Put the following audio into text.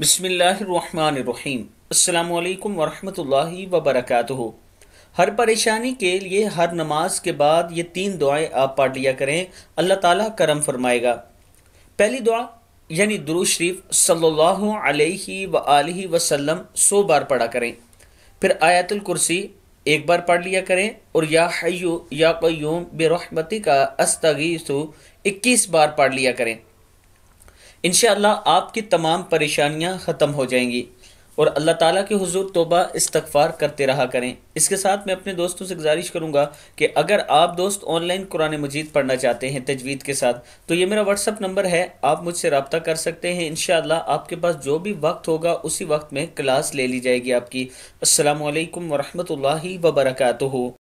बसमीम् अल्लाम वरहमतुल्लाहि वबरकातुहु हर परेशानी के लिए हर नमाज के बाद ये तीन दुआएं आप पढ़ लिया करें अल्लाह ताला करम फरमाएगा पहली दुआ यानी दुरू शरीफ सल्लल्लाहु अलैहि व आलिहि वसल्लम सौ बार पढ़ा करें फिर आयतुल कुर्सी एक बार पढ़ लिया करें और या हय्यू या क्यूम बेरहमती का अस्तगीसु इक्कीस बार पढ़ लिया करें इन आपकी तमाम परेशानियाँ ख़त्म हो जाएंगी और अल्लाह ताला के हुजूर तोबा इस्तगफार करते रहा करें इसके साथ मैं अपने दोस्तों से गुजारिश करूंगा कि अगर आप दोस्त ऑनलाइन कुरान मजीद पढ़ना चाहते हैं तजवीद के साथ तो ये मेरा व्हाट्सअप नंबर है आप मुझसे रबता कर सकते हैं इन आपके पास जो भी वक्त होगा उसी वक्त में क्लास ले ली जाएगी आपकी असलकम वरहमल वबरकू